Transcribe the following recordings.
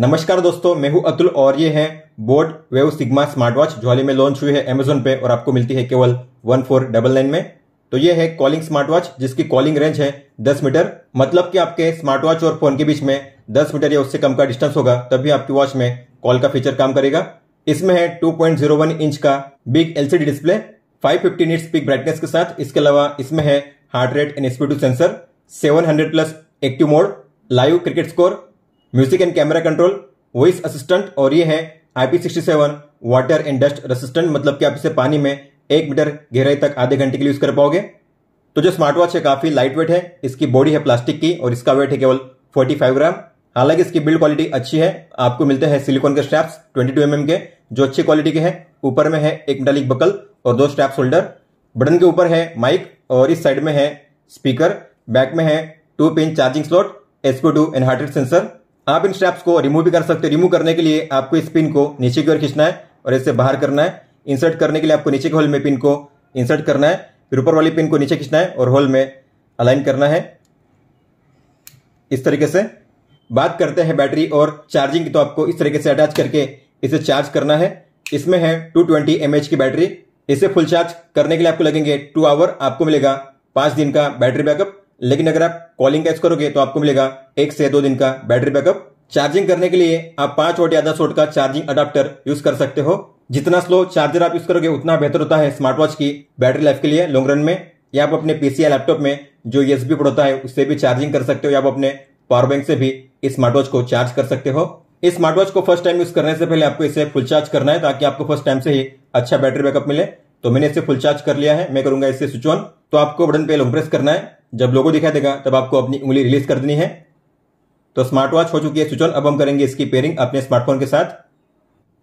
नमस्कार दोस्तों मैं हूं अतुल और ये है boAt wave sigma smart watch जो हाल ही में लॉन्च हुई है एमेजोन पे और आपको मिलती है केवल वन फोर डबल नाइन में तो ये है कॉलिंग स्मार्ट वॉच जिसकी कॉलिंग रेंज है दस मीटर मतलब कि आपके स्मार्ट वॉच और फोन के बीच में दस मीटर या उससे कम का डिस्टेंस होगा तभी आपकी वॉच में कॉल का फीचर काम करेगा इसमें है वन इंच का big LCD display five fifty nit peak brightness के साथ इसके अलावा इसमें है heart rate and two sensor hundred plus active mode live cricket score music and camera control voice assistant और ये है IP sixty seven water and dust resistant मतलब कि आप इसे पानी में एक मीटर गहराई तक आधे घंटे के लिए यूज कर पाओगे तो जो स्मार्ट वॉच है काफी लाइट वेट है इसकी बॉडी है प्लास्टिक की और इसका वेट है केवल 45 ग्राम हालांकि इसकी बिल्ड क्वालिटी अच्छी है आपको मिलते हैं सिलिकॉन के स्ट्रैप्स 22 टू mm के जो अच्छी क्वालिटी के हैं ऊपर में है एक मेटालिक बकल और दो स्ट्रैप होल्डर बटन के ऊपर है माइक और इस साइड में है स्पीकर बैक में है two pin charging slot SP two एनहार्टेड सेंसर आप इन स्टेप्स को रिमूव भी कर सकते हो रिमूव करने के लिए आपको इस पिन को नीचे की ओर खींचना है और इससे बाहर करना है इंसर्ट करने के लिए आपको नीचे के होल में पिन को इंसर्ट करना है फिर ऊपर वाली पिन को नीचे खींचना है और होल में अलाइन करना है इस तरीके से बात करते हैं बैटरी और चार्जिंग की तो आपको इस तरीके से अटैच करके इसे चार्ज करना है इसमें है टू ट्वेंटी की बैटरी इसे फुल चार्ज करने के लिए आपको लगेंगे टू आवर आपको मिलेगा पांच दिन का बैटरी बैकअप लेकिन अगर आप कॉलिंग कैच करोगे तो आपको मिलेगा एक से दो दिन का बैटरी बैकअप चार्जिंग करने के लिए आप पांच वोट या दस वोट का चार्जिंग अडाप्टर यूज कर सकते हो जितना स्लो चार्जर आप यूज करोगे उतना बेहतर होता है स्मार्ट वॉच की बैटरी लाइफ के लिए लॉन्ग रन में या आप अपने पीसी या लैपटॉप में जो यस बी होता है उससे भी चार्जिंग कर सकते हो या आप अपने पावर बैंक से भी इस स्मार्ट वॉच को चार्ज कर सकते हो इस स्मार्ट वॉच को फर्स्ट टाइम यूज करने से पहले आपको इसे फुल चार्ज करना है ताकि आपको फर्स्ट टाइम से ही अच्छा बैटरी बैकअप मिले तो मैंने इसे फुल चार्ज कर लिया है मैं करूंगा इसे स्विच ऑन तो आपको बटन पे लॉन्ग प्रेस करना है जब लोगों दिखाई देगा तब आपको अपनी उंगली रिलीज कर देनी है तो स्मार्ट वॉच हो चुकी है स्विच ऑन अब हम करेंगे इसकी पेयरिंग अपने स्मार्टफोन के साथ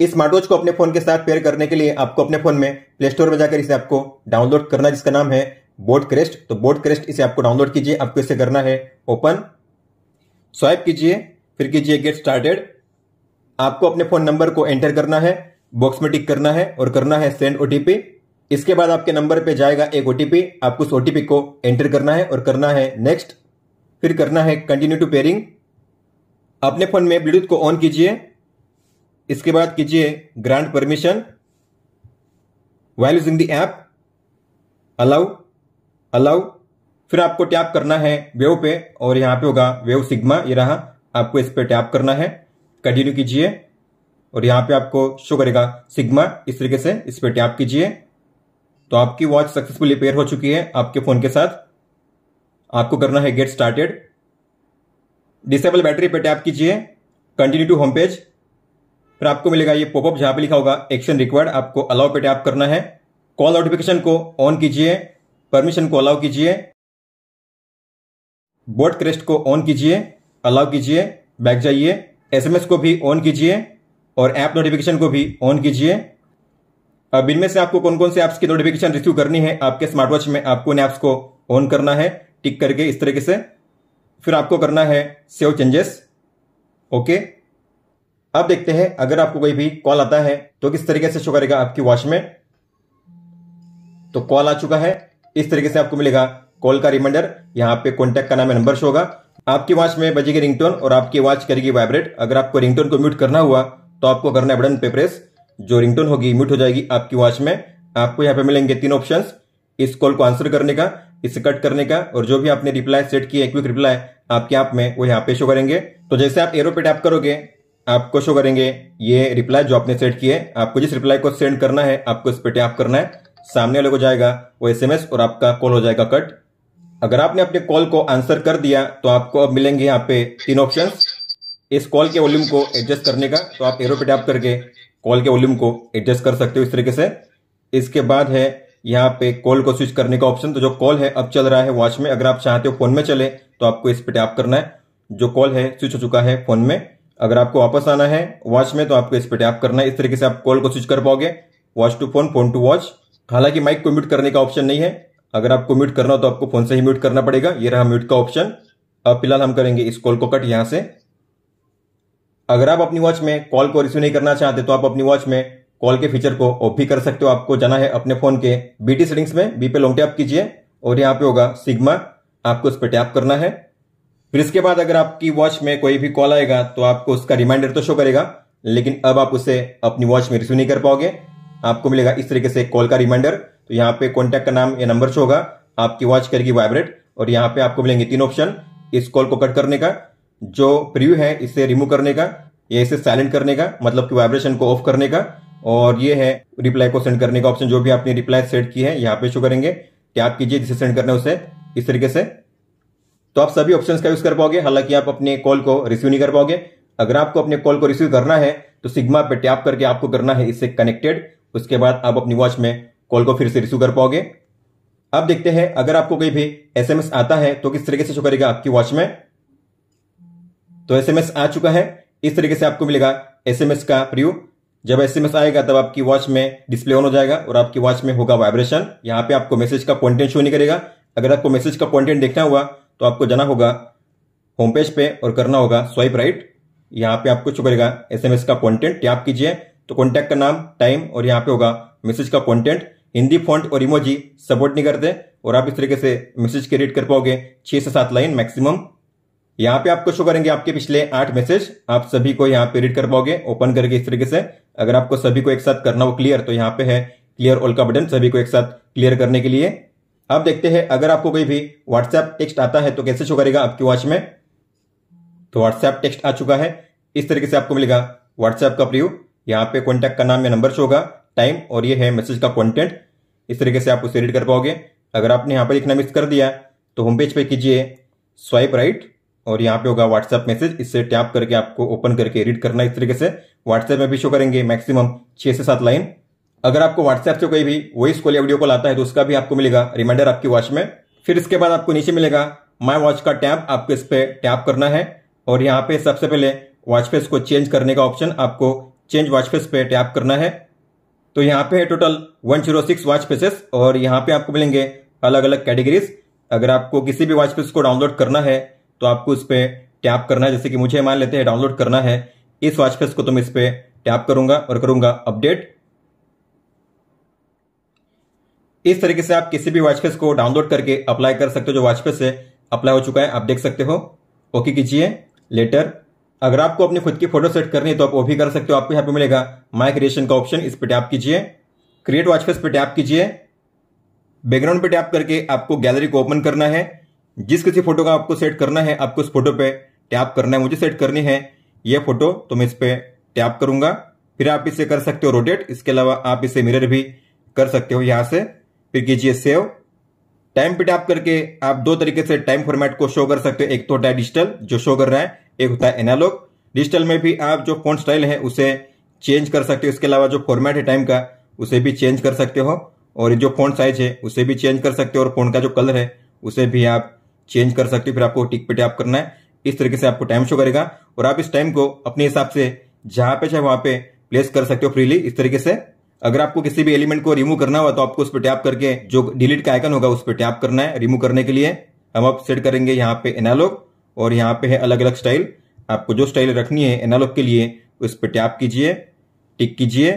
इस स्मार्ट वॉच को अपने फोन के साथ पेयर करने के लिए आपको अपने फोन में प्ले स्टोर में जाकर इसे आपको डाउनलोड करना जिसका नाम है बोर्ड क्रेस्ट तो बोर्ड क्रेस्ट इसे आपको डाउनलोड कीजिए आपको इसे करना है ओपन स्वाइप कीजिए फिर कीजिए गेट स्टार्टेड आपको अपने फोन नंबर को एंटर करना है बॉक्स में टिक करना है और करना है सेंड ओटीपी इसके बाद आपके नंबर पे जाएगा एक ओटीपी आपको उस ओटीपी को एंटर करना है और करना है नेक्स्ट फिर करना है कंटिन्यू टू पेयरिंग अपने फोन में ब्लूटूथ को ऑन कीजिए इसके बाद कीजिए grant permission while using the app allow allow फिर आपको टैप करना है वेव पे और यहां पे होगा वेव सिग्मा ये रहा आपको इस पर टैप करना है कंटिन्यू कीजिए और यहाँ पे आपको शो करेगा सिग्मा इस तरीके से इस पर टैप कीजिए तो आपकी वॉच सक्सेसफुली पेयर हो चुकी है आपके फोन के साथ आपको करना है गेट स्टार्टेड डिसेबल बैटरी पे टैप कीजिए कंटिन्यू टू होम पेज फिर आपको मिलेगा ये पॉपअप जहां पे लिखा होगा एक्शन रिक्वायर्ड आपको अलाउ पे टैप करना है कॉल नोटिफिकेशन को ऑन कीजिए परमिशन को अलाउ कीजिए बोर्ड क्रेस्ट को ऑन कीजिए अलाउ कीजिए बैक जाइए एसएमएस को भी ऑन कीजिए और ऐप नोटिफिकेशन को भी ऑन कीजिए अब इनमें से आपको कौन कौन से ऐप्स की नोटिफिकेशन रिसीव करनी है आपके स्मार्ट वॉच में आपको इन ऐप्स को ऑन करना है टिक करके इस तरीके से फिर आपको करना है सेव चेंजेस ओके अब देखते हैं अगर आपको कोई भी कॉल आता है तो किस तरीके से शो करेगा आपकी वॉच में तो कॉल आ चुका है इस तरीके से आपको मिलेगा कॉल का रिमाइंडर यहां पे कॉन्टेक्ट का नाम है नंबर शो होगा आपकी वॉच में बजेगी रिंगटोन और आपकी वॉच करेगी वाइब्रेट अगर आपको रिंगटोन को म्यूट करना हुआ तो आपको करना है बटन पे प्रेस जो रिंगटोन होगी म्यूट हो जाएगी आपकी वॉच में आपको यहाँ पे मिलेंगे तीन ऑप्शन इस कॉल को आंसर करने का इसे कट करने का और जो भी आपने रिप्लाई सेट किया क्विक रिप्लाई आपके आप में वो यहाँ पे शो करेंगे तो जैसे आप एरो पे टैप करोगे आपको शो करेंगे ये रिप्लाई जो आपने सेट किए आपको जिस रिप्लाई को सेंड करना है आपको इस पर टैप करना है सामने वाले को जाएगा वो एसएमएस और आपका कॉल हो जाएगा कट अगर आपने अपने कॉल को आंसर कर दिया तो आपको अब मिलेंगे यहाँ पे तीन ऑप्शन इस कॉल के वॉल्यूम को एडजस्ट करने का तो आप एरो पे टैप करके कॉल के वॉल्यूम को एडजस्ट कर सकते हो इस तरीके से इसके बाद है यहाँ पे कॉल को स्विच करने का ऑप्शन तो जो कॉल है अब चल रहा है वॉच में अगर आप चाहते हो फोन में चले तो आपको इस पर टैप करना है जो कॉल है स्विच हो चुका है फोन में अगर आपको वापस आना है वॉच में तो आपको इस पर टैप करना है इस तरीके से आप कॉल को स्विच कर पाओगे watch to phone phone to watch हालांकि माइक को म्यूट करने का ऑप्शन नहीं है अगर आपको म्यूट करना हो तो आपको फोन से ही म्यूट करना पड़ेगा ये रहा म्यूट का ऑप्शन अब फिलहाल हम करेंगे इस कॉल को कट यहां से अगर आप अपनी वॉच में कॉल को रिसीव नहीं करना चाहते तो आप अपनी वॉच में कॉल के फीचर को ऑफ भी कर सकते हो आपको जाना है अपने फोन के बीटी सेटिंग्स में बी पे लॉन्ग टैप कीजिए और यहाँ पे होगा सिग्मा आपको उस पर टैप करना है फिर इसके बाद अगर आपकी वॉच में कोई भी कॉल आएगा तो आपको उसका रिमाइंडर तो शो करेगा लेकिन अब आप उसे अपनी वॉच में रिसीव नहीं कर पाओगे आपको मिलेगा इस तरीके से कॉल का रिमाइंडर तो यहाँ पे कॉन्टेक्ट का नाम या नंबर शो होगा आपकी वॉच करेगी वाइब्रेट और यहाँ पे आपको मिलेंगे तीन ऑप्शन इस कॉल को कट करने का जो प्रीव्यू है इसे रिमूव करने का या इसे साइलेंट करने का मतलब कि वाइब्रेशन को ऑफ करने का और ये है रिप्लाई को सेंड करने का ऑप्शन जो भी आपने रिप्लाई सेट की है यहाँ पे शो करेंगे टैप कीजिए जिसे सेंड करना है उसे इस तरीके से तो आप सभी ऑप्शंस का यूज कर पाओगे हालांकि आप अपने कॉल को रिसीव नहीं कर पाओगे अगर आपको अपने कॉल को रिसीव करना है तो सिग्मा पे टैप करके आपको करना है इससे कनेक्टेड उसके बाद आप अपनी वॉच में कॉल को फिर से रिसीव कर पाओगे अब देखते हैं अगर आपको कोई भी एस आता है तो किस तरीके से शो करेगा आपकी वॉच में तो एसएमएस आ चुका है इस तरीके से आपको मिलेगा एसएमएस का प्रयोग जब एसएमएस आएगा तब आपकी वॉच में डिस्प्ले ऑन हो जाएगा और आपकी वॉच में होगा वाइब्रेशन यहाँ पे आपको मैसेज का कंटेंट शो नहीं करेगा अगर आपको मैसेज का कंटेंट देखना हुआ तो आपको जाना होगा होम पेज पे और करना होगा स्वाइप राइट यहाँ पे आपको शो करेगा एसएमएस का कंटेंट टैप कीजिए तो कॉन्टैक्ट का नाम टाइम और यहाँ पे होगा मैसेज का कॉन्टेंट हिंदी फॉन्ट और इमोजी सपोर्ट नहीं करते और आप इस तरीके से मैसेज के कर पाओगे छह से सात लाइन मैक्सिमम यहाँ पे आपको शो करेंगे आपके पिछले आठ मैसेज आप सभी को यहाँ पे रीड कर पाओगे ओपन करके इस तरीके से अगर आपको सभी को एक साथ करना हो क्लियर तो यहाँ पे है क्लियर ऑल का बटन सभी को एक साथ क्लियर करने के लिए अब देखते हैं अगर आपको कोई भी व्हाट्सएप टेक्स्ट आता है तो कैसे शो करेगा आपके वॉच में तो व्हाट्सएप टेक्स्ट आ चुका है इस तरीके से आपको मिलेगा व्हाट्सएप का प्रयोग यहाँ पे कॉन्टेक्ट का नाम या नंबर शो होगा टाइम और ये है मैसेज का कॉन्टेंट इस तरीके से आप उसे रीड कर पाओगे अगर आपने यहाँ पर लिखना मिस कर दिया तो होम पेज पे कीजिए स्वाइप राइट और यहाँ पे होगा व्हाट्सएप मैसेज इससे टैप करके आपको ओपन करके रीड करना इस तरीके से व्हाट्सएप में भी शो करेंगे मैक्सिमम छह से सात लाइन अगर आपको व्हाट्सएप से कोई भी वॉइस कॉल या वीडियो कॉल आता है तो उसका भी आपको मिलेगा रिमाइंडर आपकी वॉच में फिर इसके बाद आपको नीचे मिलेगा माई वॉच का टैप आपको इस पर टैप करना है और यहाँ पे सबसे पहले वॉच फेस को चेंज करने का ऑप्शन आपको चेंज वॉच फेस पे टैप करना है तो यहाँ पे है टोटल 106 वॉच फेसेस और यहाँ पे आपको मिलेंगे अलग अलग कैटेगरीज अगर आपको किसी भी वॉच फेस को डाउनलोड करना है तो आपको इस पर टैप करना है जैसे कि मुझे मान लेते हैं डाउनलोड करना है इस वॉच फेस को तो मैं इस पर टैप करूंगा और करूंगा अपडेट इस तरीके से आप किसी भी वॉच फेस को डाउनलोड करके अप्लाई कर सकते हो जो वॉच फेस है अप्लाई हो चुका है आप देख सकते हो ओके कीजिए लेटर अगर आपको अपनी खुद की फोटो सेट करनी है तो आप वो भी कर सकते हो आपको यहाँ पे मिलेगा माई क्रिएशन का ऑप्शन इस पर टैप कीजिए क्रिएट वॉच फेस पर टैप कीजिए बैकग्राउंड पे टैप करके आपको गैलरी को ओपन करना है जिस किसी फोटो का आपको सेट करना है आपको उस फोटो पे टैप करना है मुझे सेट करनी है यह फोटो तो मैं इस पर टैप करूंगा फिर आप इसे कर सकते हो रोटेट इसके अलावा आप इसे मिरर भी कर सकते हो यहां से फिर कीजिए सेव टाइम पे टैप करके आप दो तरीके से टाइम फॉर्मेट को शो कर सकते हो एक तो होता है डिजिटल जो शो कर रहा है एक होता है एनालॉग डिजिटल में भी आप जो फोन स्टाइल है उसे चेंज कर सकते हो इसके अलावा जो फॉर्मेट है टाइम का उसे भी चेंज कर सकते हो और जो फोन साइज है उसे भी चेंज कर सकते हो और फोन का जो कलर है उसे भी आप चेंज कर सकते हो फिर आपको टिक पे टैप करना है इस तरीके से आपको टाइम शो करेगा और आप इस टाइम को अपने हिसाब से जहां पे चाहे वहां पे प्लेस कर सकते हो फ्रीली इस तरीके से अगर आपको किसी भी एलिमेंट को रिमूव करना हो तो आपको उस पर टैप करके जो डिलीट का आइकन होगा उस पर टैप करना है रिमूव करने के लिए हम आप सेट करेंगे यहाँ पे एनालॉग और यहाँ पे है अलग अलग स्टाइल आपको जो स्टाइल रखनी है एनालॉग के लिए उस पर टैप कीजिए टिक कीजिए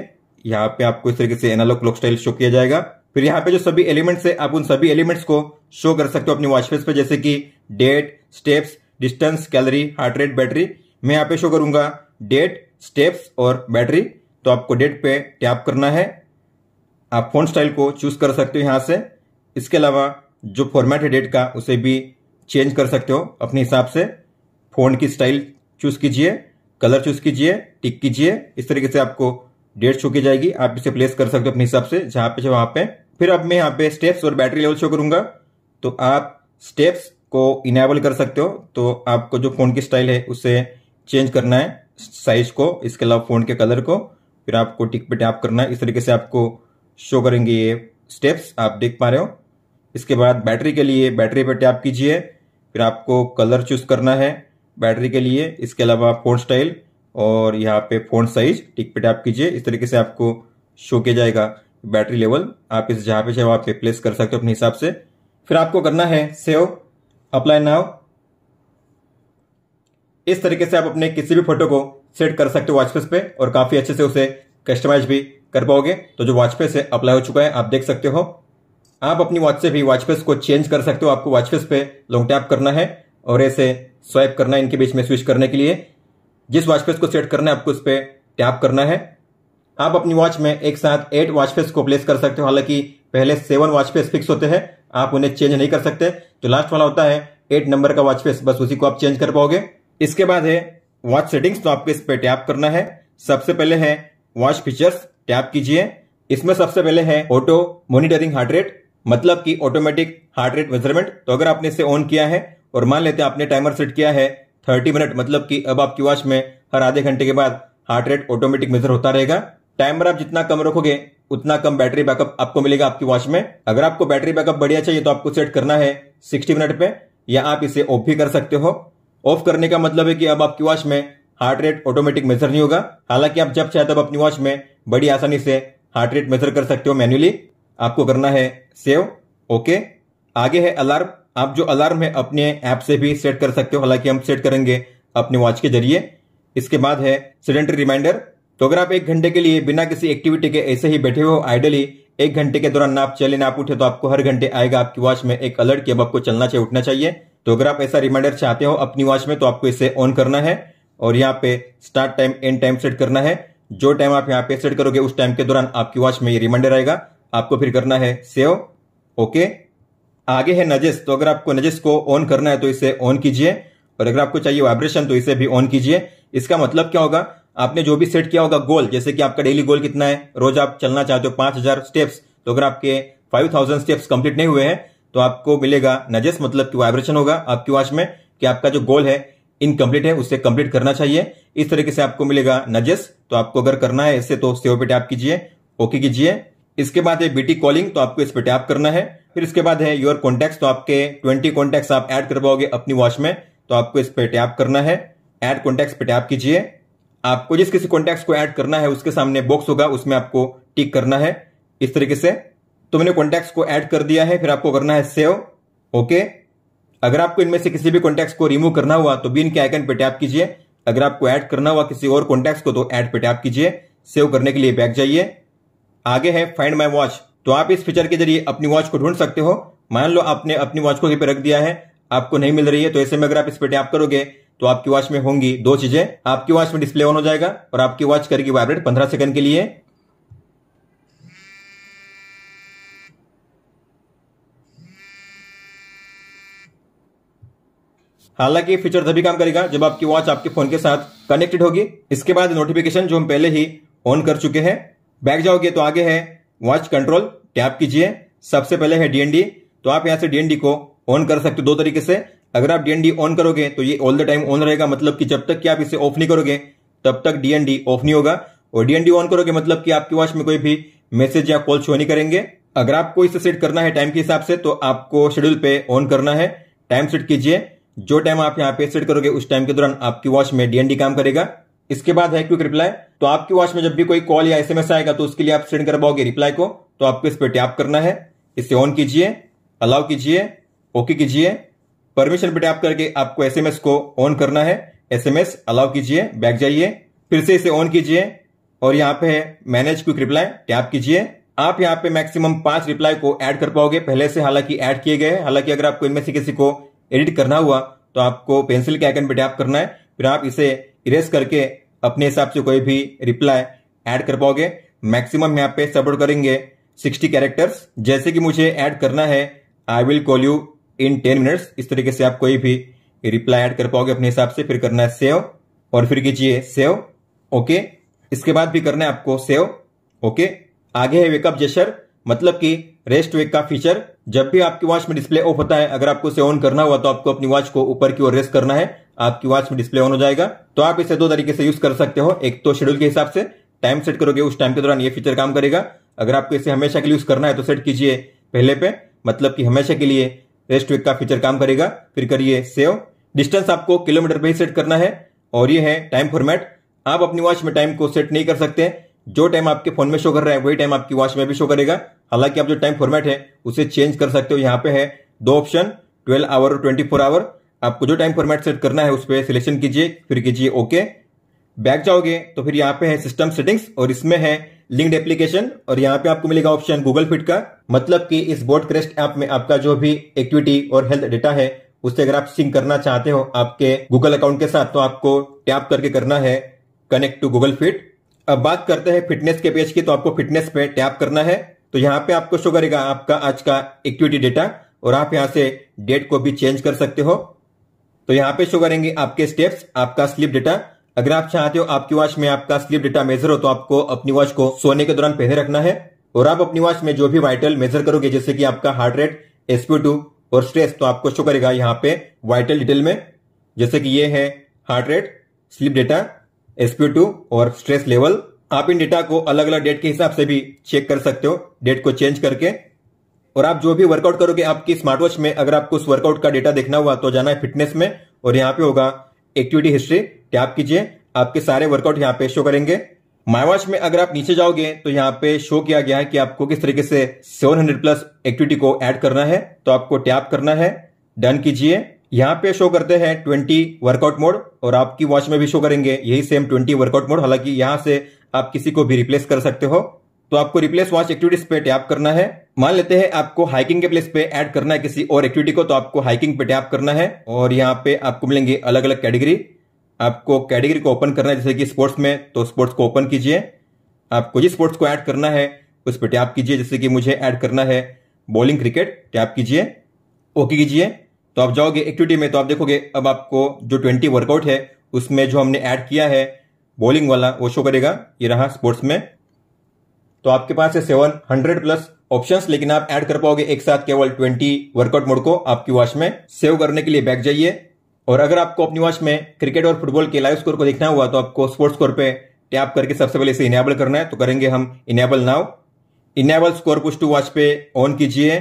यहाँ पे आपको इस तरीके से एनालॉग क्लॉक स्टाइल शो किया जाएगा फिर यहाँ पे जो सभी एलिमेंट्स है आप उन सभी एलिमेंट्स को शो कर सकते हो अपनी वॉच फेस जैसे कि date steps distance calorie heart rate battery मैं यहाँ पे शो करूंगा डेट स्टेप्स और बैटरी तो आपको डेट पे टैप करना है आप फोन स्टाइल को चूज कर सकते हो यहाँ से इसके अलावा जो फॉर्मेट है डेट का उसे भी चेंज कर सकते हो अपने हिसाब से फोन की स्टाइल चूज कीजिए कलर चूज कीजिए टिक कीजिए इस तरीके से आपको डेट शो की जाएगी आप इसे प्लेस कर सकते हो अपने हिसाब से जहां पे वहां पे फिर अब मैं यहाँ पे स्टेप्स और बैटरी लेवल शो करूंगा तो आप स्टेप्स को इनेबल कर सकते हो तो आपको जो फ़ोन की स्टाइल है उसे चेंज करना है साइज को इसके अलावा फ़ोन के कलर को फिर आपको टिक पे टैप करना है इस तरीके से आपको शो करेंगे ये स्टेप्स आप देख पा रहे हो इसके बाद बैटरी के लिए बैटरी पर टैप कीजिए फिर आपको कलर चूज करना है बैटरी के लिए इसके अलावा फ़ोन स्टाइल और यहाँ पे फ़ोन साइज टिक पे टैप कीजिए इस तरीके से आपको शो किया जाएगा बैटरी लेवल आप इस जहाँ पे चाहे वहाँ पे प्लेस कर सकते हो अपने हिसाब से फिर आपको करना है सेव अप्लाई नाव इस तरीके से आप अपने किसी भी फोटो को सेट कर सकते हो वॉचपेस पे और काफी अच्छे से उसे कस्टमाइज भी कर पाओगे तो जो वॉचपेस है अप्लाई हो चुका है आप देख सकते हो आप अपनी वॉच से भी वॉचपेस को चेंज कर सकते हो आपको वॉचपेस पे लॉन्ग टैप करना है और ऐसे स्वाइप करना है इनके बीच में स्विच करने के लिए जिस वॉचपेस को सेट करना है आपको उस पर टैप करना है आप अपनी वॉच में एक साथ एट वॉचपेस को प्लेस कर सकते हो हालांकि पहले सेवन वॉचपेस फिक्स होते हैं आप उन्हें चेंज नहीं कर सकते तो लास्ट वाला होता है एट नंबर का वॉच फेस बस उसी को आप चेंज कर पाओगे इसके बाद है वॉच सेटिंग्स तो आपको इस पर टैप करना है सबसे पहले है वॉच फीचर्स टैप कीजिए इसमें सबसे पहले है ऑटो मॉनिटरिंग हार्ट रेट मतलब कि ऑटोमेटिक हार्ट रेट मेजरमेंट तो अगर आपने इसे ऑन किया है और मान लेते हैं आपने टाइमर सेट किया है थर्टी मिनट मतलब कि अब आपकी वॉच में हर आधे घंटे के बाद हार्ट रेट ऑटोमेटिक मेजर होता रहेगा टाइमर आप जितना कम रखोगे उतना कम बैटरी बैकअप आपको मिलेगा आपकी वॉच में अगर आपको बैटरी बैकअप बढ़िया चाहिए तो आपको सेट करना है 60 मिनट पे या आप इसे ऑफ भी कर सकते हो ऑफ करने का मतलब है कि अब आपकी वॉच में हार्ट रेट ऑटोमेटिक मेजर नहीं होगा हालांकि आप जब चाहे तब अपनी वॉच में बड़ी आसानी से हार्ट रेट मेजर कर सकते हो मैन्युअली आपको करना है सेव ओके आगे है अलार्म आप जो अलार्म है अपने ऐप से भी सेट कर सकते हो हालांकि हम सेट करेंगे अपने वॉच के जरिए इसके बाद है सिडेंटरी रिमाइंडर तो अगर आप एक घंटे के लिए बिना किसी एक्टिविटी के ऐसे ही बैठे हो आइडली एक घंटे के दौरान आप चले ना आप उठे तो आपको हर घंटे आएगा आपकी वॉच में एक अलर्ट कि अब आपको चलना चाहिए उठना चाहिए तो अगर आप ऐसा रिमाइंडर चाहते हो अपनी वॉच में तो आपको इसे ऑन करना है और यहाँ पे start time end time set करना है जो टाइम आप यहाँ पे सेट करोगे उस टाइम के दौरान आपकी वॉच में ये रिमाइंडर आएगा आपको फिर करना है सेव ओके आगे है नजेस तो अगर आपको नजेस को ऑन करना है तो इसे ऑन कीजिए और अगर आपको चाहिए वाइब्रेशन तो इसे भी ऑन कीजिए इसका मतलब क्या होगा आपने जो भी सेट किया होगा गोल जैसे कि आपका डेली गोल कितना है रोज आप चलना चाहते हो पांच हजार स्टेप्स तो अगर आपके फाइव थाउजेंड स्टेप्स कंप्लीट नहीं हुए हैं तो आपको मिलेगा नजेस मतलब कि वाइब्रेशन होगा आपकी वॉच में कि आपका जो गोल है इनकम्प्लीट है उससे कंप्लीट करना चाहिए इस तरीके से आपको मिलेगा नजस तो आपको अगर करना है इससे तो सेव पे टैप कीजिए ओके कीजिए इसके बाद है बीटी कॉलिंग तो आपको इस पे टैप करना है फिर इसके बाद है योर कॉन्टेक्ट तो आपके ट्वेंटी कॉन्टेक्ट आप एड कर पाओगे अपनी वॉच में तो आपको इस पे टैप करना है एड कॉन्टेक्ट पे टैप कीजिए आपको जिस किसी कॉन्टैक्ट को ऐड करना है उसके सामने बॉक्स होगा उसमें आपको टिक करना है इस तरीके से तो मैंने कॉन्टैक्ट को ऐड कर दिया है फिर आपको करना है सेव ओके अगर आपको इनमें से किसी भी कॉन्टैक्ट को रिमूव करना हुआ तो बिन के आइकन पे टैप कीजिए अगर आपको ऐड करना हुआ किसी और कॉन्टैक्ट को तो ऐड पे टैप कीजिए सेव करने के लिए बैक जाइए आगे है फाइंड माई वॉच तो आप इस फीचर के जरिए अपनी वॉच को ढूंढ सकते हो मान लो आपने अपनी वॉच को कहीं पर रख दिया है आपको नहीं मिल रही है तो ऐसे में अगर आप इस पर टैप करोगे तो आपकी वॉच में होंगी दो चीजें आपकी वॉच में डिस्प्ले ऑन हो जाएगा और आपकी वॉच करेगी वाइब्रेट पंद्रह सेकंड के लिए हालांकि फीचर तभी काम करेगा जब आपकी वॉच आपके फोन के साथ कनेक्टेड होगी इसके बाद नोटिफिकेशन जो हम पहले ही ऑन कर चुके हैं बैक जाओगे तो आगे है वॉच कंट्रोल टैप कीजिए सबसे पहले है डीएनडी तो आप यहां से डीएनडी को ऑन कर सकते हो दो तरीके से अगर आप डीएनडी ऑन करोगे तो ये ऑल द टाइम ऑन रहेगा मतलब कि जब तक कि आप इसे ऑफ नहीं करोगे तब तक डीएनडी ऑफ नहीं होगा और डीएनडी ऑन करोगे मतलब कि आपके वॉच में कोई भी मैसेज या कॉल शो नहीं करेंगे अगर आपको इसे सेट करना है टाइम के हिसाब से तो आपको शेड्यूल पे ऑन करना है टाइम सेट कीजिए जो टाइम आप यहाँ पे सेट करोगे उस टाइम के दौरान आपकी वॉच में डीएनडी काम करेगा इसके बाद है क्विक रिप्लाई तो आपकी वॉच में जब भी कोई कॉल या एसएमएस आएगा तो उसके लिए आप सेंड कर पाओगे रिप्लाई को तो आपको इस पर टैप करना है इसे ऑन कीजिए अलाउ कीजिए ओके कीजिए परमिशन पे टैप करके आपको एसएमएस को ऑन करना है एसएमएस अलाउ कीजिए बैक जाइए फिर से इसे ऑन कीजिए और यहाँ पे है मैनेज क्विक रिप्लाई टैप कीजिए आप यहाँ पे मैक्सिमम पांच रिप्लाई को ऐड कर पाओगे पहले से हालांकि ऐड किए गए हालांकि अगर आपको इनमें से किसी को एडिट करना हुआ तो आपको पेंसिल के आइकन पे टैप करना है फिर आप इसे इरेज करके अपने हिसाब से कोई भी रिप्लाई ऐड कर पाओगे मैक्सिमम यहाँ पे सपोर्ट करेंगे सिक्सटी कैरेक्टर्स जैसे कि मुझे ऐड करना है I will call you in ten minutes इस तरीके से आप कोई भी रिप्लाई ऐड कर पाओगे अपने हिसाब से फिर करना है सेव और फिर कीजिए सेव ओके इसके बाद भी करना है आपको सेव ओके आगे है वेकअप जेशर मतलब कि रेस्ट वेक का फीचर जब भी आपकी वॉच में डिस्प्ले ऑफ होता है अगर आपको इसे ऑन करना हुआ तो आपको अपनी वॉच को ऊपर की ओर रेस्ट करना है आपकी वॉच में डिस्प्ले ऑन हो जाएगा तो आप इसे दो तरीके से यूज कर सकते हो एक तो शेड्यूल के हिसाब से टाइम सेट करोगे उस टाइम के दौरान ये फीचर काम करेगा अगर आपको इसे हमेशा के लिए यूज करना है तो सेट कीजिए पहले पे मतलब कि हमेशा के लिए रेस्ट वेक का फीचर काम करेगा फिर करिए सेव डिस्टेंस आपको किलोमीटर पे ही सेट करना है और ये है टाइम फॉर्मेट आप अपनी वॉच में टाइम को सेट नहीं कर सकते जो टाइम आपके फोन में शो कर रहा है वही टाइम आपकी वॉच में भी शो करेगा हालांकि आप जो टाइम फॉर्मेट है उसे चेंज कर सकते हो यहाँ पे है दो ऑप्शन 12 आवर और 24 आवर आपको जो टाइम फॉर्मेट सेट करना है उस पर सिलेक्शन कीजिए फिर कीजिए ओके बैक जाओगे तो फिर यहाँ पे है सिस्टम सेटिंग्स और इसमें है लिंक्ड एप्लीकेशन और यहाँ पे आपको मिलेगा ऑप्शन गूगल फिट का मतलब कि इस बोर्ड क्रेस्ट ऐप में आपका जो भी एक्टिविटी और हेल्थ डेटा है उससे अगर आप सिंक करना चाहते हो आपके गूगल अकाउंट के साथ तो आपको टैप करके करना है कनेक्ट टू गूगल फिट अब बात करते हैं फिटनेस के पेज की तो आपको फिटनेस पे टैप करना है तो यहाँ पे आपको शो करेगा आपका आज का एक्टिविटी डेटा और आप यहाँ से डेट को भी चेंज कर सकते हो तो यहाँ पे शो करेंगे आपके स्टेप्स आपका स्लिप डेटा अगर आप चाहते हो आपकी वॉच में आपका स्लीप डेटा मेजर हो तो आपको अपनी वॉच को सोने के दौरान पहने रखना है और आप अपनी वॉच में जो भी वाइटल मेजर करोगे जैसे कि आपका हार्ट रेट एसपी और स्ट्रेस तो आपको शो करेगा यहाँ पे वाइटल डिटेल में जैसे कि ये है heart rate sleep data SP और स्ट्रेस लेवल आप इन डेटा को अलग अलग डेट के हिसाब से भी चेक कर सकते हो डेट को चेंज करके और आप जो भी वर्कआउट करोगे आपकी स्मार्ट वॉच में अगर आपको उस वर्कआउट का डेटा देखना हुआ तो जाना है फिटनेस में और यहाँ पे होगा एक्टिविटी हिस्ट्री टैप कीजिए आपके सारे वर्कआउट यहाँ पे शो करेंगे माईवॉच में अगर आप नीचे जाओगे तो यहाँ पे शो किया गया है कि आपको किस तरीके से 700 प्लस एक्टिविटी को ऐड करना है तो आपको टैप करना है डन कीजिए यहाँ पे शो करते हैं 20 वर्कआउट मोड और आपकी वॉच में भी शो करेंगे यही सेम 20 वर्कआउट मोड हालांकि यहाँ से आप किसी को भी रिप्लेस कर सकते हो तो आपको रिप्लेस वॉच एक्टिविटीज पे टैप करना है मान लेते हैं आपको हाइकिंग के प्लेस पे ऐड करना है किसी और एक्टिविटी को तो आपको हाइकिंग पे टैप करना है और यहाँ पे आपको मिलेंगे अलग अलग कैटेगरी आपको कैटेगरी को ओपन करना है जैसे कि स्पोर्ट्स में तो स्पोर्ट्स को ओपन कीजिए आपको जिस स्पोर्ट्स को ऐड करना है उस पर टैप कीजिए जैसे कि मुझे ऐड करना है बॉलिंग क्रिकेट टैप कीजिए ओके कीजिए तो आप जाओगे एक्टिविटी में तो आप देखोगे अब आपको जो ट्वेंटी वर्कआउट है उसमें जो हमने ऐड किया है बॉलिंग वाला वो शो करेगा ये रहा स्पोर्ट्स में तो आपके पास है सेवन हंड्रेड प्लस ऑप्शंस लेकिन आप ऐड कर पाओगे एक साथ केवल ट्वेंटी वर्कआउट मोड को आपकी वॉच में सेव करने के लिए बैक जाइए और अगर आपको अपनी वॉच में क्रिकेट और फुटबॉल के लाइव स्कोर को देखना हुआ तो आपको स्पोर्ट्स स्कोर पे टैप करके सबसे पहले इसे इनेबल करना है तो करेंगे हम enable now enable score push to watch पे ऑन कीजिए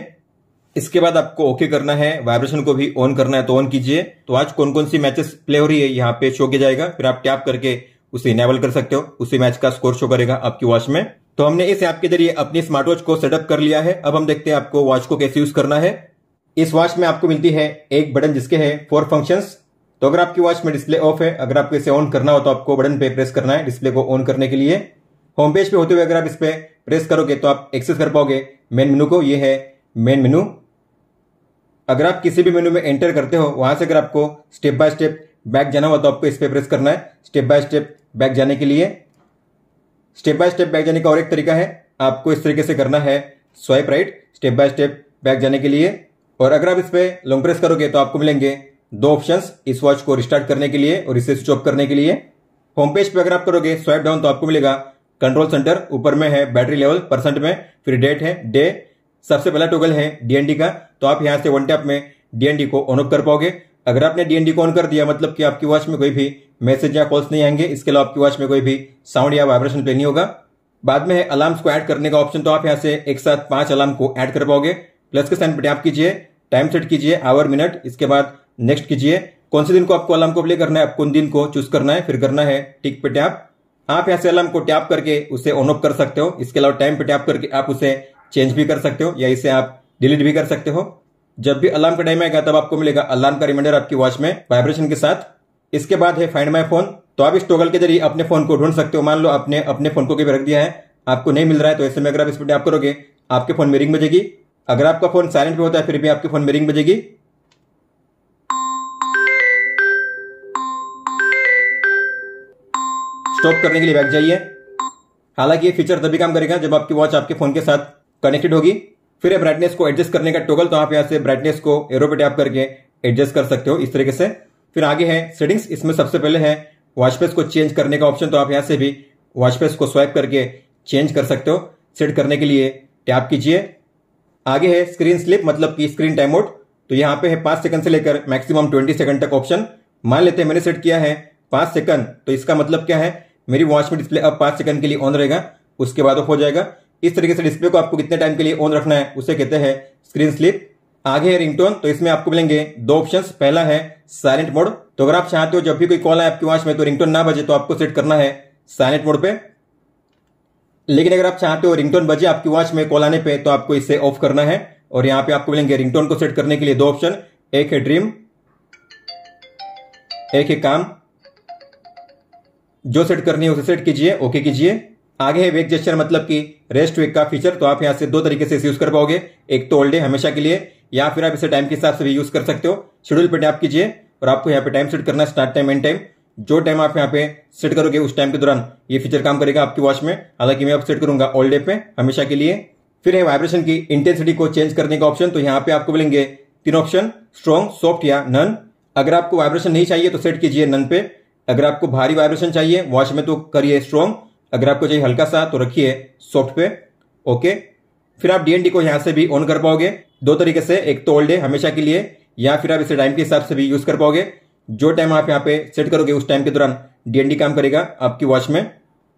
इसके बाद आपको ओके करना है वाइब्रेशन को भी ऑन करना है तो ऑन कीजिए तो आज कौन कौन सी मैचेस प्ले हो रही है यहाँ पे शो किया जाएगा फिर आप टैप करके उसे इनेबल कर सकते हो उसी मैच का स्कोर शो करेगा आपकी वॉच में तो हमने इस ऐप के जरिए अपनी स्मार्ट वॉच को सेटअप कर लिया है अब हम देखते हैं आपको वॉच को कैसे यूज करना है इस वॉच में आपको मिलती है एक बटन जिसके है फोर फंक्शंस तो अगर आपकी वॉच में डिस्प्ले ऑफ है अगर आपको इसे ऑन करना हो तो आपको बटन पे प्रेस करना है डिस्प्ले को ऑन करने के लिए होम पेज पे होते हुए अगर आप इस पर प्रेस करोगे तो आप एक्सेस कर पाओगे मेन मेनू को ये है मेन मेनू अगर आप किसी भी मेनू में एंटर करते हो वहां से अगर आपको स्टेप बाय स्टेप बैक जाना हो तो आपको इस पर प्रेस करना है स्टेप बाय स्टेप बैक जाने के लिए स्टेप बाय स्टेप बैक जाने का और एक तरीका है आपको इस तरीके से करना है swipe right step by step back जाने के लिए और अगर आप इस पर लॉन्ग प्रेस करोगे तो आपको मिलेंगे दो ऑप्शंस इस वॉच को रिस्टार्ट करने के लिए और इसे स्विच ऑफ करने के लिए होम पेज पे अगर आप करोगे स्वाइप डाउन तो आपको मिलेगा कंट्रोल सेंटर ऊपर में है बैटरी लेवल परसेंट में फिर डेट है डे सबसे पहला टोगल है डीएनडी का तो आप यहां से वन टैप में डीएनडी को ऑन ऑफ कर पाओगे अगर आपने डीएनडी को ऑन कर दिया मतलब कि आपकी वॉच में कोई भी मैसेज या कॉल्स नहीं आएंगे इसके अलावा आपकी वॉच में कोई भी साउंड या वाइब्रेशन प्ले नहीं होगा बाद में अलार्म को ऐड करने का ऑप्शन तो आप यहां से एक साथ पांच अलार्म को ऐड कर पाओगे प्लस के साइन पर टैप कीजिए टाइम सेट कीजिए आवर मिनट इसके बाद नेक्स्ट कीजिए कौन से दिन को आपको अलार्म को प्ले करना है आपको दिन को चूज करना है फिर करना है टिक पे टैप आप यहाँ से अलार्म को टैप करके उसे ऑन ऑफ कर सकते हो इसके अलावा टाइम पे टैप करके आप उसे चेंज भी कर सकते हो या इसे आप डिलीट भी कर सकते हो जब भी अलार्म का टाइम आएगा तब आपको मिलेगा अलार्म का रिमाइंडर आपकी वॉच में वाइब्रेशन के साथ इसके बाद है फाइंड माई फोन तो आप इस टोगल के जरिए अपने फोन को ढूंढ सकते हो मान लो आपने अपने फोन को कभी रख दिया है आपको नहीं मिल रहा है तो ऐसे में अगर आप इस पर टैप करोगे आपके फोन में रिंग बजेगी अगर आपका फ़ोन साइलेंट पे होता है फिर भी आपके फ़ोन में रिंग बजेगी स्टॉप करने के लिए बैठ जाइए हालांकि ये फीचर तभी काम करेगा जब आपकी वॉच आपके फ़ोन के साथ कनेक्टेड होगी फिर ये ब्राइटनेस को एडजस्ट करने का टोगल तो आप यहां से ब्राइटनेस को एरो पे टैप करके एडजस्ट कर सकते हो इस तरीके से फिर आगे है सेटिंग्स इसमें सबसे पहले है वॉचपेस को चेंज करने का ऑप्शन तो आप यहां से भी वॉचपेस को स्वाइप करके चेंज कर सकते हो सेट करने के लिए टैप कीजिए आगे है स्क्रीन स्लिप मतलब की स्क्रीन टाइम आउट तो यहाँ पे है पांच सेकंड से लेकर मैक्सिमम ट्वेंटी सेकंड तक ऑप्शन मान लेते हैं मैंने सेट किया है पांच सेकंड तो इसका मतलब क्या है मेरी वॉच में डिस्प्ले अब पांच सेकंड के लिए ऑन रहेगा उसके बाद ऑफ हो जाएगा इस तरीके से डिस्प्ले को आपको कितने टाइम के लिए ऑन रखना है उसे कहते हैं स्क्रीन स्लिप आगे है रिंगटोन तो इसमें आपको मिलेंगे दो ऑप्शन पहला है साइलेंट मोड तो अगर आप चाहते हो जब भी कोई कॉल आए आपकी वॉच में तो रिंगटोन ना बजे तो आपको सेट करना है साइलेंट मोड पे लेकिन अगर आप चाहते हो रिंगटोन बजे आपकी वॉच में कॉल आने पे तो आपको इसे ऑफ करना है और यहाँ पे आपको मिलेंगे रिंगटोन को सेट करने के लिए दो ऑप्शन एक है ड्रीम एक है काम जो सेट करनी है उसे सेट कीजिए ओके कीजिए आगे है वेक जेस्टर मतलब कि रेस्ट वेक का फीचर तो आप यहाँ से दो तरीके से इसे यूज कर पाओगे एक तो ओल्ड हमेशा के लिए या फिर आप इसे टाइम के हिसाब से भी यूज कर सकते हो शेड्यूल पे टैप कीजिए और आपको यहाँ पे टाइम सेट करना स्टार्ट टाइम एंड टाइम जो टाइम आप यहाँ पे सेट करोगे उस टाइम के दौरान ये फीचर काम करेगा आपकी वॉच में हालांकि मैं अब सेट करूंगा ऑल डे पे हमेशा के लिए फिर है वाइब्रेशन की इंटेंसिटी को चेंज करने का ऑप्शन तो यहाँ पे आपको मिलेंगे तीन ऑप्शन स्ट्रॉन्ग सॉफ्ट या नन अगर आपको वाइब्रेशन नहीं चाहिए तो सेट कीजिए नन पे अगर आपको भारी वाइब्रेशन चाहिए वॉच में तो करिए स्ट्रॉन्ग अगर आपको चाहिए हल्का सा तो रखिए सॉफ्ट पे ओके फिर आप डीएनडी को यहाँ से भी ऑन कर पाओगे दो तरीके से एक तो ओल्ड डे हमेशा के लिए या फिर आप इसे टाइम के हिसाब से भी यूज कर पाओगे जो टाइम आप यहाँ पे सेट करोगे उस टाइम के दौरान डीएनडी काम करेगा आपकी वॉच में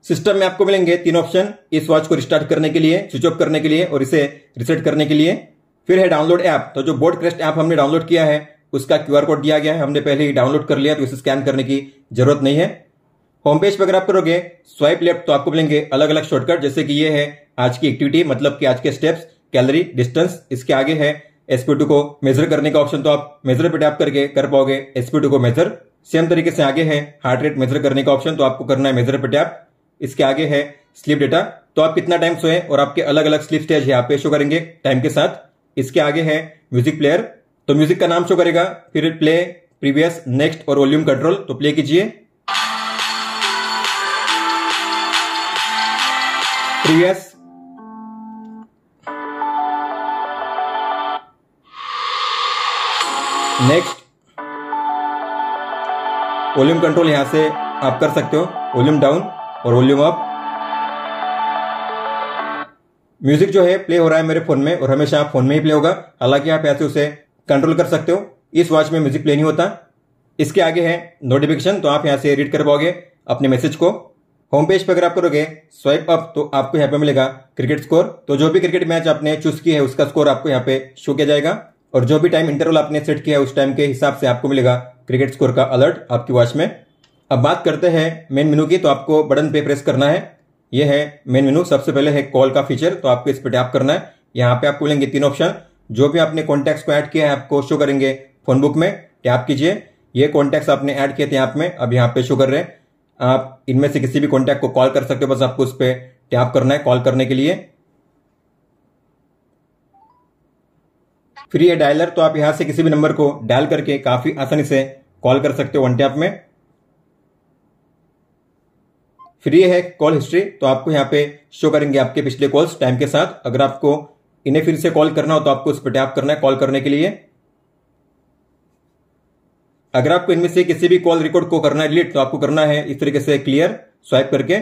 सिस्टम में आपको मिलेंगे तीन ऑप्शन इस वॉच को रिस्टार्ट करने के लिए स्विच ऑफ करने के लिए और इसे रिसेट करने के लिए फिर है डाउनलोड ऐप तो जो बोर्ड क्रेस्ट ऐप हमने डाउनलोड किया है उसका क्यूआर कोड दिया गया है हमने पहले ही डाउनलोड कर लिया तो इसे स्कैन करने की जरूरत नहीं है होम पेज पर अगर आप करोगे स्वाइप लेफ्ट तो आपको मिलेंगे अलग अलग शॉर्टकट जैसे कि ये है आज की एक्टिविटी मतलब कि आज के स्टेप्स कैलरी डिस्टेंस इसके आगे है एसपी को मेजर करने का ऑप्शन तो आप मेजर पे टैप करके कर पाओगे एसपी टू को मेजर सेम तरीके से आगे है हार्ट रेट मेजर करने का ऑप्शन तो आपको करना है मेजर पे टैप इसके आगे है स्लीप डेटा तो आप कितना टाइम सोए और आपके अलग अलग स्लीप स्टेज है पे शो करेंगे टाइम के साथ इसके आगे है म्यूजिक प्लेयर तो म्यूजिक का नाम शो करेगा फिर प्ले प्रीवियस नेक्स्ट और वॉल्यूम कंट्रोल तो प्ले कीजिए प्रीवियस नेक्स्ट वॉल्यूम कंट्रोल यहां से आप कर सकते हो वॉल्यूम डाउन और वॉल्यूम अप म्यूजिक जो है प्ले हो रहा है मेरे फोन में और हमेशा आप फोन में ही प्ले होगा हालांकि आप ऐसे उसे कंट्रोल कर सकते हो इस वॉच में म्यूजिक प्ले नहीं होता इसके आगे है नोटिफिकेशन तो आप यहां से रीड कर पाओगे अपने मैसेज को होम पेज पर अगर आप करोगे स्वाइप अप तो आपको यहाँ पे मिलेगा क्रिकेट स्कोर तो जो भी क्रिकेट मैच आपने चूज की है उसका स्कोर आपको यहाँ पे शो किया जाएगा और जो भी टाइम इंटरवल आपने सेट किया है उस टाइम के हिसाब से आपको मिलेगा क्रिकेट स्कोर का अलर्ट आपकी वॉच में अब बात करते हैं मेन मेनू की तो आपको बटन पे प्रेस करना है यह है मेन मेनू सबसे पहले है कॉल का फीचर तो आपको इस पर टैप करना है यहाँ पे आपको मिलेंगे तीन ऑप्शन जो भी आपने कॉन्टेक्ट को ऐड किया है आपको शो करेंगे फोन बुक में टैप कीजिए ये कॉन्टेक्ट आपने ऐड किए थे आप में अब यहाँ पे शो कर रहे हैं आप इनमें से किसी भी कॉन्टैक्ट को कॉल कर सकते हो बस आपको उस पर टैप करना है कॉल करने के लिए फ्री है डायलर तो आप यहां से किसी भी नंबर को डायल करके काफी आसानी से कॉल कर सकते हो वन टैप में फ्री है कॉल हिस्ट्री तो आपको यहां पे शो करेंगे आपके पिछले कॉल्स टाइम के साथ अगर आपको इन्हें फिर से कॉल करना हो तो आपको इस पर टैप करना है कॉल करने के लिए अगर आपको इनमें से किसी भी कॉल रिकॉर्ड को करना है डिलीट तो आपको करना है इस तरीके से क्लियर स्वाइप करके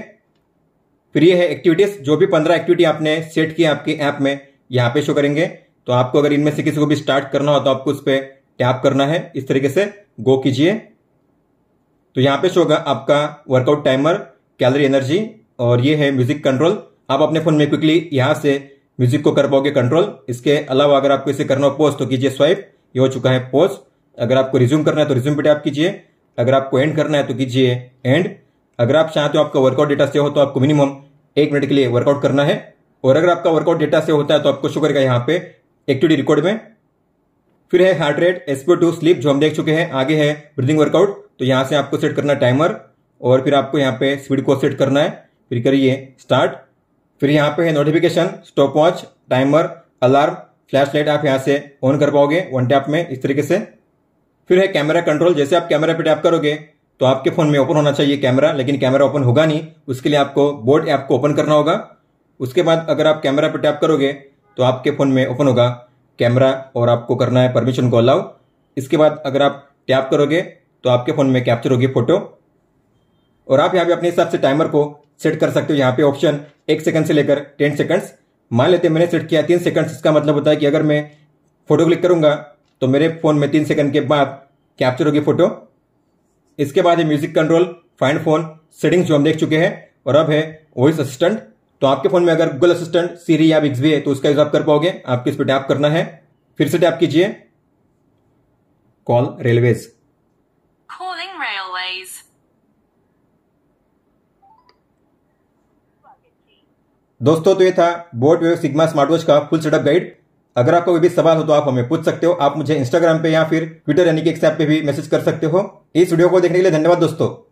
फिर ये है एक्टिविटीज जो भी पंद्रह एक्टिविटी आपने सेट की आपके ऐप में यहां पे शो करेंगे तो आपको अगर इनमें से किसी को भी स्टार्ट करना हो तो आपको उस पर टैप करना है इस तरीके से गो कीजिए तो यहाँ पे शो होगा आपका वर्कआउट टाइमर कैलरी एनर्जी और ये है म्यूजिक कंट्रोल आप अपने फोन में क्विकली यहाँ से म्यूजिक को कर पाओगे कंट्रोल इसके अलावा अगर आपको इसे करना हो पोस्ट तो कीजिए स्वाइप ये हो चुका है पोस्ट अगर आपको रिज्यूम करना है तो रिज्यूम पे टैप कीजिए अगर आपको एंड करना है तो कीजिए एंड अगर आप चाहते हो आपका वर्कआउट डेटा से हो तो आपको मिनिमम एक मिनट के लिए वर्कआउट करना है और अगर आपका वर्कआउट डेटा से होता है तो आपको शुक्र का यहाँ पे एक्टिविटी रिकॉर्ड में फिर है heart rate SpO two sleep जो हम देख चुके हैं आगे है ब्रीदिंग वर्कआउट तो यहां से आपको सेट करना है टाइमर और फिर आपको यहाँ पे स्पीड को सेट करना है फिर करिए स्टार्ट फिर यहाँ पे है notification stopwatch timer alarm flashlight आप यहाँ से ऑन कर पाओगे वन टैप में इस तरीके से फिर है कैमरा कंट्रोल जैसे आप कैमरा पे टैप करोगे तो आपके फोन में ओपन होना चाहिए कैमरा लेकिन कैमरा ओपन होगा नहीं उसके लिए आपको बोर्ड ऐप को ओपन करना होगा उसके बाद अगर आप कैमरा पे टैप करोगे तो आपके फ़ोन में ओपन होगा कैमरा और आपको करना है परमिशन को अलाउ इसके बाद अगर आप टैप करोगे तो आपके फ़ोन में कैप्चर होगी फ़ोटो और आप यहाँ पे अपने हिसाब से टाइमर को सेट कर सकते हो यहाँ पे ऑप्शन एक सेकंड से लेकर टेन सेकंड्स मान लेते मैंने सेट किया तीन सेकंड्स इसका मतलब होता है कि अगर मैं फोटो क्लिक करूंगा तो मेरे फोन में तीन सेकंड के बाद कैप्चर होगी फोटो इसके बाद है music control find phone settings जो हम देख चुके हैं और अब है वॉइस असिस्टेंट तो आपके फोन में अगर गूगल असिस्टेंट सीरी या बिक्सबी है तो उसका यूज आप कर पाओगे आपको इस पर टैप करना है फिर से टैप कीजिए कॉल रेलवेज कॉलिंग रेलवेज दोस्तों तो ये था boAt wave sigma smart watch का फुल सेटअप गाइड अगर आपको कोई भी सवाल हो तो आप हमें पूछ सकते हो आप मुझे इंस्टाग्राम पे या फिर ट्विटर यानी कि एक्सएप पे भी मैसेज कर सकते हो इस वीडियो को देखने के लिए धन्यवाद दोस्तों